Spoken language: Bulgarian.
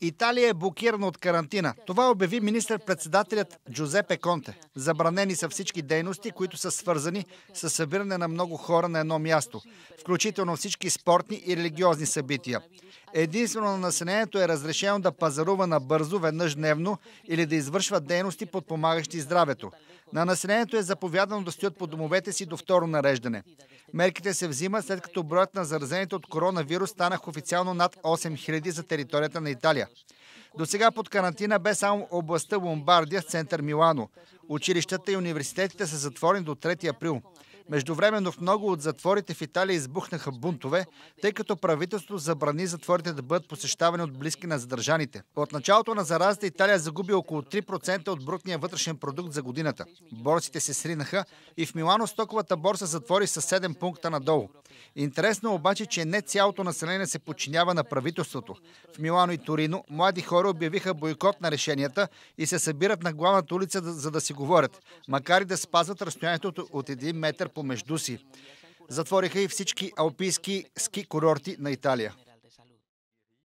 Италия е блокирана от карантина. Това обяви министър-председателят Джузепе Конте. Забранени са всички дейности, които са свързани с събиране на много хора на едно място включително всички спортни и религиозни събития. Единствено на населението е разрешено да пазарува набързо веднъж дневно или да извършва дейности подпомагащи здравето. На населението е заповядано да стоят по домовете си до второ нареждане. Мерките се взимат след като броят на заразените от коронавирус станах официално над 8000 за територията на Италия. До сега под карантина бе само областта Ломбардия с център Милано. Училищата и университетите са затворени до 3 април. Междувременно в много от затворите в Италия избухнаха бунтове, тъй като правителството забрани затворите да бъдат посещавани от близки на задържаните. От началото на заразата Италия загуби около 3% от брутния вътрешен продукт за годината. Борците се сринаха и в Милано стоковата борса затвори с 7 пункта надолу. Интересно е обаче, че не цялото население се подчинява на правителството. В Милано и Торино млади хора обявиха бойкот на решенията и се събират на главната улица, за да си говорят, макар и да спазват разстоянието от 1 метър помежду си. Затвориха и всички алпийски ски курорти на Италия.